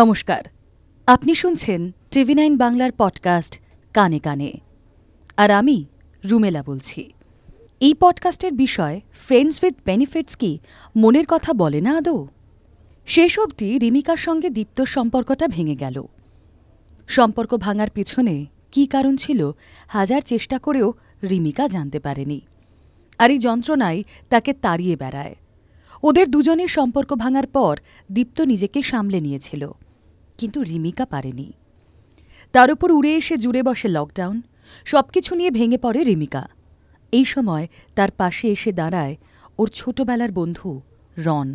নমস্কার আপনি শুনছেন টিভি নাইন বাংলার পডকাস্ট কানে কানে আর আমি রুমেলা বলছি এই পডকাস্টের বিষয় ফ্রেন্ডস উইথ বেনিফিটস কি মনের কথা বলে না আদৌ শেষ অবধি রিমিকার সঙ্গে দীপ্ত সম্পর্কটা ভেঙে গেল সম্পর্ক ভাঙার পিছনে কি কারণ ছিল হাজার চেষ্টা করেও রিমিকা জানতে পারেনি আর এই যন্ত্রণাই তাকে তাড়িয়ে বেড়ায় ওদের দুজনের সম্পর্ক ভাঙার পর দীপ্ত নিজেকে সামলে নিয়েছিল কিন্তু রিমিকা পারেনি তার উপর উড়ে এসে জুড়ে বসে লকডাউন সব কিছু নিয়ে ভেঙে পড়ে রিমিকা এই সময় তার পাশে এসে দাঁড়ায় ওর ছোটবেলার বন্ধু রন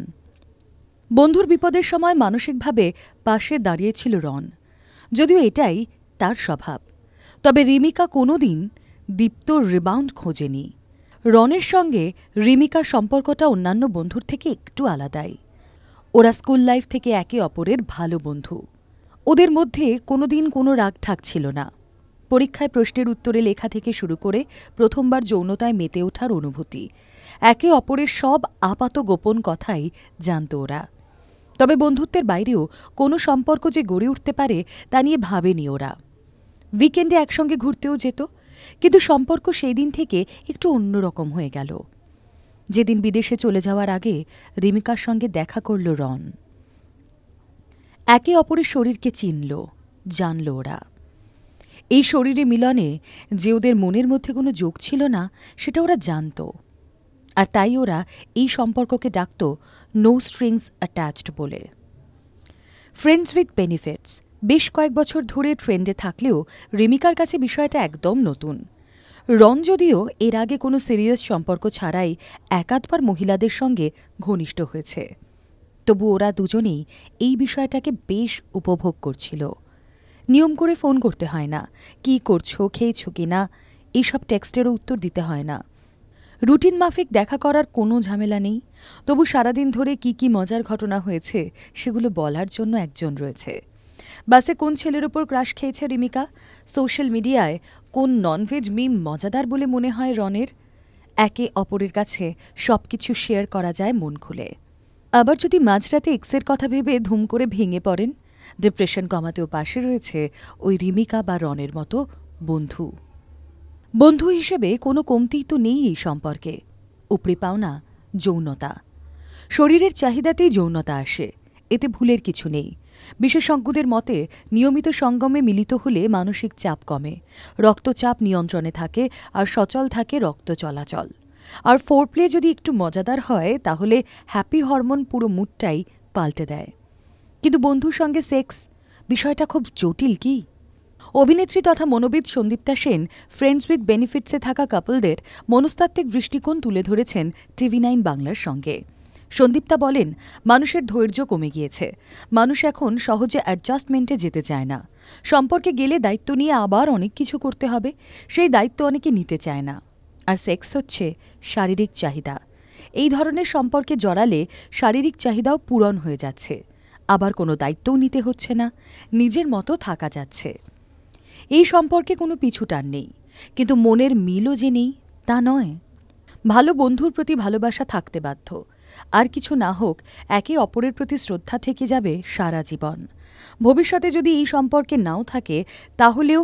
বন্ধুর বিপদের সময় মানসিকভাবে পাশে দাঁড়িয়েছিল রন যদিও এটাই তার স্বভাব তবে রিমিকা কোনো দিন দীপ্ত রিবাউন্ড খোঁজেনি রনের সঙ্গে রিমিকার সম্পর্কটা অন্যান্য বন্ধুর থেকে একটু আলাদাই ওরা স্কুল লাইফ থেকে একে অপরের ভালো বন্ধু ওদের মধ্যে কোনো দিন কোনো রাগ ঠাক ছিল না পরীক্ষায় প্রশ্নের উত্তরে লেখা থেকে শুরু করে প্রথমবার যৌনতায় মেতে ওঠার অনুভূতি একে অপরের সব আপাত গোপন কথাই জানত ওরা তবে বন্ধুত্বের বাইরেও কোনো সম্পর্ক যে গড়ে উঠতে পারে তা নিয়ে ভাবেনি ওরা উইকেন্ডে একসঙ্গে ঘুরতেও যেত কিন্তু সম্পর্ক সেই দিন থেকে একটু অন্যরকম হয়ে গেল যেদিন বিদেশে চলে যাওয়ার আগে রিমিকার সঙ্গে দেখা করল রন একে অপরের শরীরকে চিনল জানল ওরা এই শরীরে মিলনে যে ওদের মনের মধ্যে কোনো যোগ ছিল না সেটা ওরা জানত আর তাই ওরা এই সম্পর্ককে ডাকত নো স্ট্রিংস অ্যাটাচড বলে ফ্রেন্ডস উইথ বেনিফিটস বেশ কয়েক বছর ধরে ট্রেন্ডে থাকলেও রেমিকার কাছে বিষয়টা একদম নতুন রন যদিও এর আগে কোনো সিরিয়াস সম্পর্ক ছাড়াই একাধবার মহিলাদের সঙ্গে ঘনিষ্ঠ হয়েছে তবু ওরা দুজনেই এই বিষয়টাকে বেশ উপভোগ করছিল নিয়ম করে ফোন করতে হয় না কি করছো খেয়েছো কি না এইসব টেক্সটেরও উত্তর দিতে হয় না রুটিন মাফিক দেখা করার কোনো ঝামেলা নেই তবু সারাদিন ধরে কি কি মজার ঘটনা হয়েছে সেগুলো বলার জন্য একজন রয়েছে বাসে কোন ছেলের ওপর ক্রাশ খেয়েছে রিমিকা সোশ্যাল মিডিয়ায় কোন ননভেজ মিম মজাদার বলে মনে হয় রনের একে অপরের কাছে সব কিছু শেয়ার করা যায় মন খুলে আবার যদি মাঝরাতে এক্সের কথা ভেবে ধুম করে ভেঙে পড়েন ডিপ্রেশন কমাতেও পাশে রয়েছে ওই রিমিকা বা রনের মতো বন্ধু বন্ধু হিসেবে কোনো কমতি তো নেই এই সম্পর্কে উপরে পাওনা যৌনতা শরীরের চাহিদাতেই যৌনতা আসে এতে ভুলের কিছু নেই বিশেষজ্ঞদের মতে নিয়মিত সঙ্গমে মিলিত হলে মানসিক চাপ কমে রক্তচাপ নিয়ন্ত্রণে থাকে আর সচল থাকে রক্ত চলাচল আর ফোর প্লে যদি একটু মজাদার হয় তাহলে হ্যাপি হরমোন পুরো মুডটাই পাল্টে দেয় কিন্তু বন্ধুর সঙ্গে সেক্স বিষয়টা খুব জটিল কি অভিনেত্রী তথা মনোবিদ সন্দীপ্তা সেন ফ্রেন্ডস উইথ বেনিফিটসে থাকা কাপলদের মনস্তাত্ত্বিক দৃষ্টিকোণ তুলে ধরেছেন টিভি নাইন বাংলার সঙ্গে সন্দীপতা বলেন মানুষের ধৈর্য কমে গিয়েছে মানুষ এখন সহজে অ্যাডজাস্টমেন্টে যেতে চায় না সম্পর্কে গেলে দায়িত্ব নিয়ে আবার অনেক কিছু করতে হবে সেই দায়িত্ব অনেকে নিতে চায় না আর সেক্স হচ্ছে শারীরিক চাহিদা এই ধরনের সম্পর্কে জড়ালে শারীরিক চাহিদাও পূরণ হয়ে যাচ্ছে আবার কোনো দায়িত্বও নিতে হচ্ছে না নিজের মতো থাকা যাচ্ছে এই সম্পর্কে কোনো পিছুটান নেই কিন্তু মনের মিলও যে নেই তা নয় ভালো বন্ধুর প্রতি ভালোবাসা থাকতে বাধ্য আর কিছু না হোক একে অপরের প্রতি শ্রদ্ধা থেকে যাবে সারা জীবন ভবিষ্যতে যদি এই সম্পর্কে নাও থাকে তাহলেও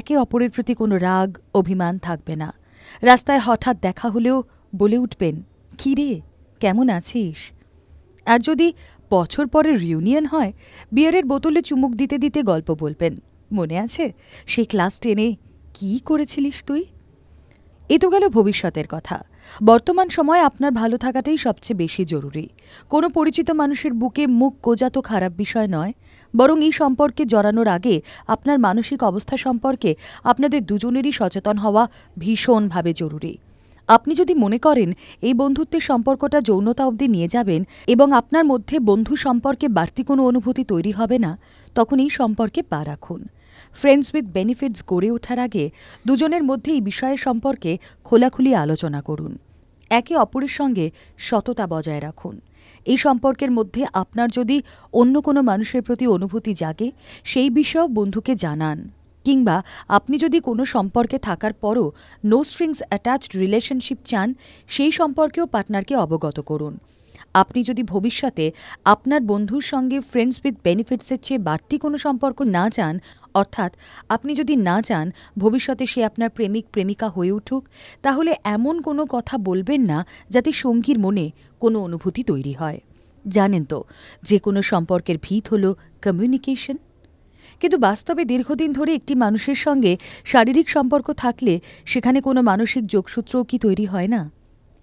একে অপরের প্রতি কোনো রাগ অভিমান থাকবে না রাস্তায় হঠাৎ দেখা হলেও বলে উঠবেন কী রে কেমন আছিস আর যদি বছর পরে রিউনিয়ন হয় বিয়ারের বোতলে চুমুক দিতে দিতে গল্প বলবেন মনে আছে সেই ক্লাস টেনে কী করেছিলিস তুই এ তো গেল ভবিষ্যতের কথা বর্তমান সময়ে আপনার ভালো থাকাটাই সবচেয়ে বেশি জরুরি কোনো পরিচিত মানুষের বুকে মুখ কোজা তো খারাপ বিষয় নয় বরং এই সম্পর্কে জড়ানোর আগে আপনার মানসিক অবস্থা সম্পর্কে আপনাদের দুজনেরই সচেতন হওয়া ভীষণভাবে জরুরি আপনি যদি মনে করেন এই বন্ধুত্বের সম্পর্কটা যৌনতা অবধি নিয়ে যাবেন এবং আপনার মধ্যে বন্ধু সম্পর্কে বাড়তি কোনো অনুভূতি তৈরি হবে না তখন এই সম্পর্কে পা রাখুন ফ্রেন্ডস উইথ বেনিফিটস গড়ে ওঠার আগে দুজনের মধ্যে এই বিষয় সম্পর্কে খোলাখুলি আলোচনা করুন একে অপরের সঙ্গে সততা বজায় রাখুন এই সম্পর্কের মধ্যে আপনার যদি অন্য কোনো মানুষের প্রতি অনুভূতি জাগে সেই বিষয়েও বন্ধুকে জানান কিংবা আপনি যদি কোনো সম্পর্কে থাকার পরও নো স্ট্রিংস অ্যাটাচড রিলেশনশিপ চান সেই সম্পর্কেও পার্টনারকে অবগত করুন আপনি যদি ভবিষ্যতে আপনার বন্ধুর সঙ্গে ফ্রেন্ডস উইথ বেনিফিটসের চেয়ে বাড়তি কোনো সম্পর্ক না চান অর্থাৎ আপনি যদি না চান ভবিষ্যতে সে আপনার প্রেমিক প্রেমিকা হয়ে উঠুক তাহলে এমন কোনো কথা বলবেন না যাতে সঙ্গীর মনে কোনো অনুভূতি তৈরি হয় জানেন তো যে কোনো সম্পর্কের ভিত হল কমিউনিকেশন কিন্তু বাস্তবে দীর্ঘদিন ধরে একটি মানুষের সঙ্গে শারীরিক সম্পর্ক থাকলে সেখানে কোনো মানসিক যোগসূত্রও কি তৈরি হয় না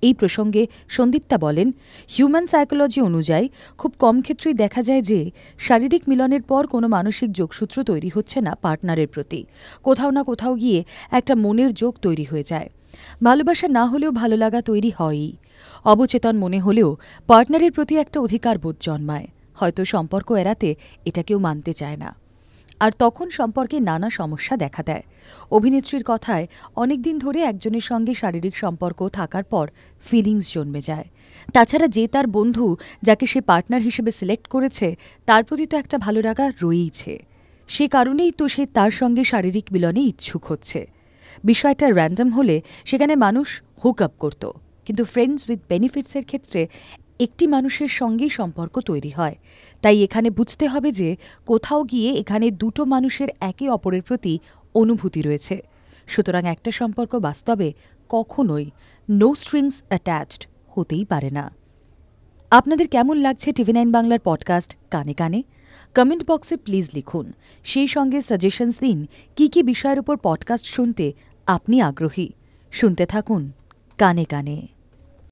এই প্রসঙ্গে সন্দীপতা বলেন হিউম্যান সাইকোলজি অনুযায়ী খুব কম ক্ষেত্রেই দেখা যায় যে শারীরিক মিলনের পর কোনো মানসিক যোগসূত্র তৈরি হচ্ছে না পার্টনারের প্রতি কোথাও না কোথাও গিয়ে একটা মনের যোগ তৈরি হয়ে যায় ভালোবাসা না হলেও ভালো লাগা তৈরি হয়ই অবচেতন মনে হলেও পার্টনারের প্রতি একটা অধিকার বোধ জন্মায় হয়তো সম্পর্ক এড়াতে এটা কেউ মানতে চায় না আর তখন সম্পর্কে নানা সমস্যা দেখা দেয় অভিনেত্রীর কথায় অনেকদিন ধরে একজনের সঙ্গে শারীরিক সম্পর্ক থাকার পর ফিলিংস জন্মে যায় তাছাড়া যে তার বন্ধু যাকে সে পার্টনার হিসেবে সিলেক্ট করেছে তার প্রতি তো একটা ভালো লাগা রয়েইছে সে কারণেই তো সে তার সঙ্গে শারীরিক মিলনে ইচ্ছুক হচ্ছে বিষয়টা র্যান্ডম হলে সেখানে মানুষ হুক আপ করত কিন্তু ফ্রেন্ডস উইথ বেনিফিটসের ক্ষেত্রে একটি মানুষের সঙ্গেই সম্পর্ক তৈরি হয় তাই এখানে বুঝতে হবে যে কোথাও গিয়ে এখানে দুটো মানুষের একে অপরের প্রতি অনুভূতি রয়েছে সুতরাং একটা সম্পর্ক বাস্তবে কখনোই নো স্ট্রিংস অ্যাটাচড হতেই পারে না আপনাদের কেমন লাগছে টিভি নাইন বাংলার পডকাস্ট কানে কানে কমেন্ট বক্সে প্লিজ লিখুন সেই সঙ্গে সাজেশনস দিন কী কী বিষয়ের উপর পডকাস্ট শুনতে আপনি আগ্রহী শুনতে থাকুন কানে কানে